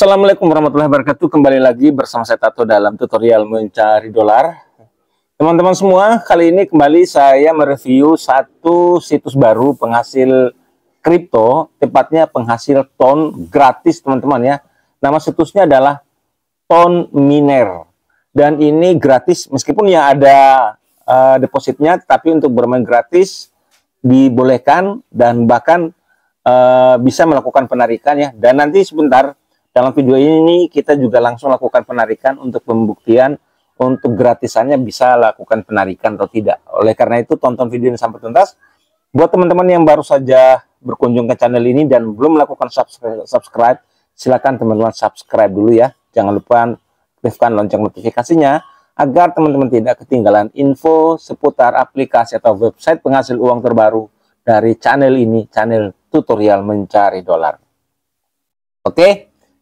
Assalamualaikum warahmatullahi wabarakatuh. Kembali lagi bersama saya Tato dalam tutorial mencari dolar. Teman-teman semua, kali ini kembali saya mereview satu situs baru penghasil kripto, tepatnya penghasil ton gratis teman-teman ya. Nama situsnya adalah Ton Miner. Dan ini gratis meskipun ya ada uh, depositnya, tapi untuk bermain gratis dibolehkan dan bahkan eh, bisa melakukan penarikan ya. Dan nanti sebentar dalam video ini kita juga langsung lakukan penarikan untuk pembuktian untuk gratisannya bisa lakukan penarikan atau tidak. Oleh karena itu tonton video ini sampai tuntas. Buat teman-teman yang baru saja berkunjung ke channel ini dan belum melakukan subscribe, subscribe silakan teman-teman subscribe dulu ya. Jangan lupa aktifkan lonceng notifikasinya agar teman-teman tidak ketinggalan info seputar aplikasi atau website penghasil uang terbaru dari channel ini, channel tutorial mencari dolar. Oke. Okay?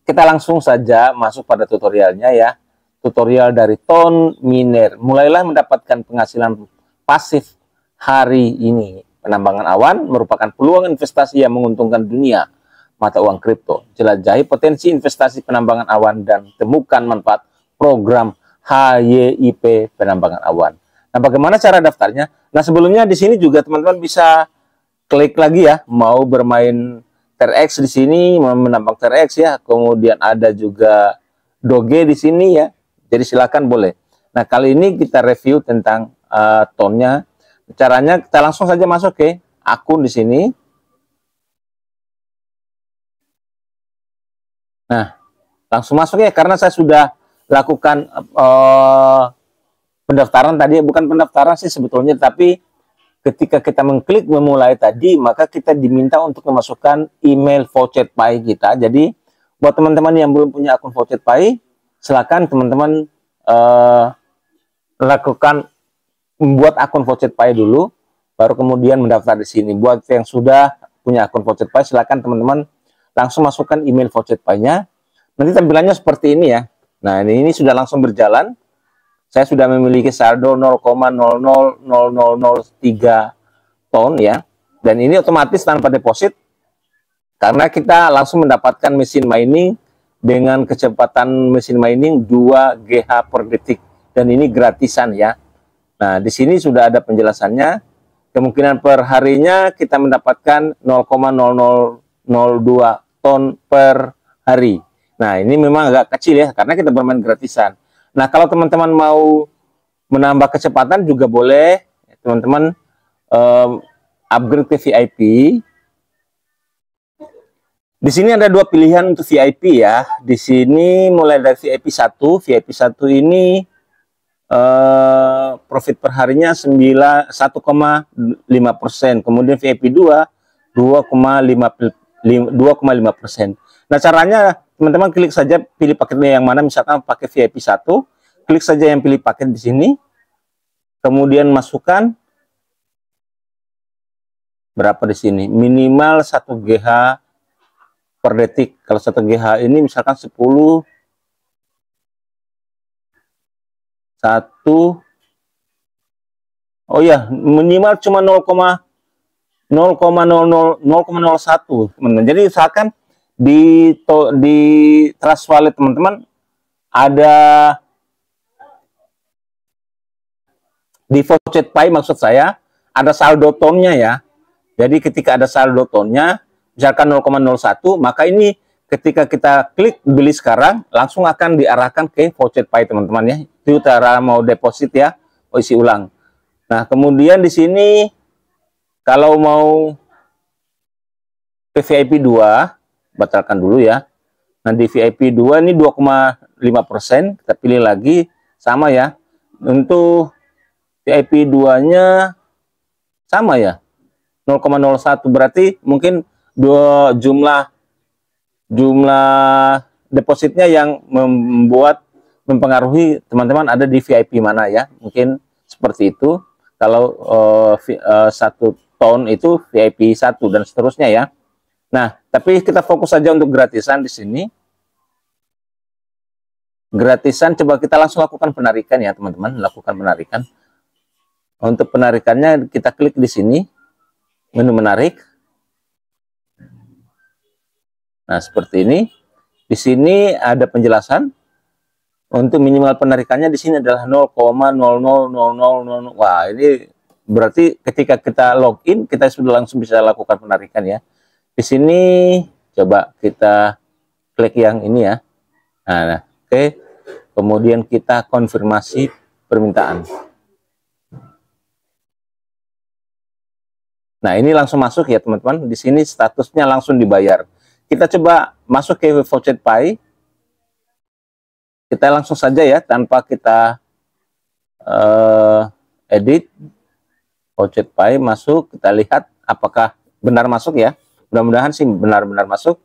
kita langsung saja masuk pada tutorialnya ya. Tutorial dari Ton Miner. Mulailah mendapatkan penghasilan pasif hari ini. Penambangan awan merupakan peluang investasi yang menguntungkan dunia mata uang kripto. Jelajahi potensi investasi penambangan awan dan temukan manfaat program HYIP penambangan awan. Nah, bagaimana cara daftarnya? Nah, sebelumnya di sini juga teman-teman bisa klik lagi ya, mau bermain TRX di sini menambang TRX ya kemudian ada juga Doge di sini ya jadi silakan boleh nah kali ini kita review tentang uh, tonnya caranya kita langsung saja masuk ke akun di sini nah langsung masuk ya karena saya sudah lakukan uh, pendaftaran tadi bukan pendaftaran sih sebetulnya tapi ketika kita mengklik memulai tadi, maka kita diminta untuk memasukkan email voucher pay kita. Jadi, buat teman-teman yang belum punya akun voucher pay, silakan teman-teman uh, lakukan membuat akun voucher pay dulu, baru kemudian mendaftar di sini. Buat yang sudah punya akun voucher pay, silakan teman-teman langsung masukkan email voucher pay nya Nanti tampilannya seperti ini ya. Nah, ini, ini sudah langsung berjalan saya sudah memiliki saldo 0,00003 ton ya. Dan ini otomatis tanpa deposit karena kita langsung mendapatkan mesin mining dengan kecepatan mesin mining 2 GH per detik dan ini gratisan ya. Nah, di sini sudah ada penjelasannya. Kemungkinan perharinya kita mendapatkan 0,0002 ton per hari. Nah, ini memang agak kecil ya karena kita bermain gratisan. Nah, kalau teman-teman mau menambah kecepatan juga boleh, ya, teman-teman um, upgrade ke VIP. Di sini ada dua pilihan untuk VIP ya. Di sini mulai dari VIP 1, VIP 1 ini uh, profit harinya 1,5%, kemudian VIP 2 2,5 2,5%. Nah, caranya teman-teman klik saja pilih paketnya yang mana misalkan paket VIP 1 klik saja yang pilih paket di sini kemudian masukkan berapa di sini minimal 1 GH per detik kalau 1 GH ini misalkan 10 1 Oh ya, minimal cuma 0,0,001 teman-teman. Jadi misalkan di to, di trust wallet teman-teman ada di Faucet Pay maksud saya ada saldo tonnya ya. Jadi ketika ada saldo tonnya misalkan 0,01 maka ini ketika kita klik beli sekarang langsung akan diarahkan ke Faucet Pay teman-teman ya. Itu cara mau deposit ya, isi ulang. Nah, kemudian di sini kalau mau PVIP 2 batalkan dulu ya. nanti VIP 2 ini 2,5 persen, kita pilih lagi sama ya. Untuk VIP 2 nya sama ya 0,01 berarti mungkin dua jumlah jumlah depositnya yang membuat mempengaruhi teman-teman ada di VIP mana ya mungkin seperti itu kalau uh, uh, satu ton itu VIP satu dan seterusnya ya Nah, tapi kita fokus saja untuk gratisan di sini. Gratisan coba kita langsung lakukan penarikan ya, teman-teman, lakukan penarikan. Untuk penarikannya kita klik di sini menu menarik. Nah, seperti ini. Di sini ada penjelasan untuk minimal penarikannya di sini adalah 0,00000. Wah, ini berarti ketika kita login kita sudah langsung bisa lakukan penarikan ya. Di sini coba kita klik yang ini ya. Nah, nah oke. Okay. Kemudian kita konfirmasi permintaan. Nah, ini langsung masuk ya, teman-teman. Di sini statusnya langsung dibayar. Kita coba masuk ke voucher Pay. Kita langsung saja ya, tanpa kita uh, edit. Voucher Pay masuk, kita lihat apakah benar masuk ya mudah-mudahan sih benar-benar masuk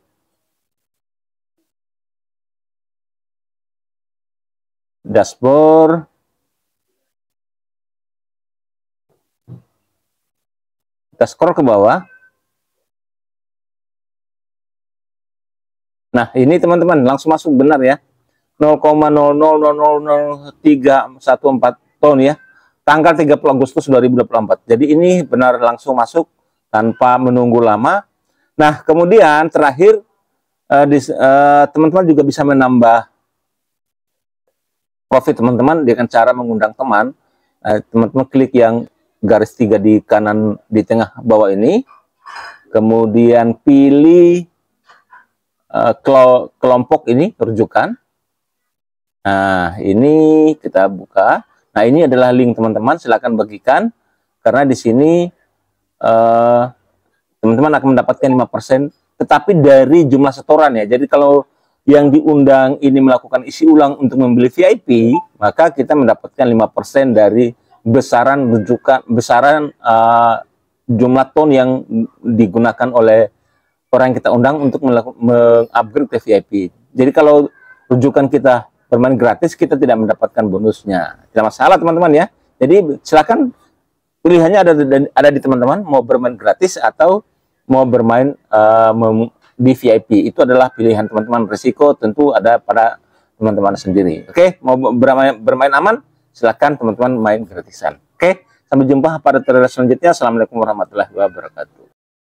dashboard kita scroll ke bawah nah ini teman-teman langsung masuk benar ya 0,0000314 ton ya tanggal 30 Agustus 2024 jadi ini benar langsung masuk tanpa menunggu lama Nah, kemudian terakhir eh, eh, teman-teman juga bisa menambah profit teman-teman dengan cara mengundang teman. Eh, teman-teman klik yang garis tiga di kanan di tengah bawah ini. Kemudian pilih kelompok ini rujukan. Nah, ini kita buka. Nah, ini adalah link teman-teman, silahkan bagikan karena di sini uh, teman-teman akan mendapatkan 5%, tetapi dari jumlah setoran ya. Jadi kalau yang diundang ini melakukan isi ulang untuk membeli VIP, maka kita mendapatkan 5% dari besaran rujukan besaran uh, jumlah ton yang digunakan oleh orang yang kita undang untuk mengupgrade ke VIP. Jadi kalau rujukan kita bermain gratis, kita tidak mendapatkan bonusnya. Tidak masalah teman-teman ya. Jadi silakan pilihannya ada ada di teman-teman mau bermain gratis atau mau bermain uh, di VIP itu adalah pilihan teman-teman risiko tentu ada pada teman-teman sendiri oke okay? mau bermain, bermain aman silahkan teman-teman main gratisan oke okay? sampai jumpa pada trailer selanjutnya assalamualaikum warahmatullahi wabarakatuh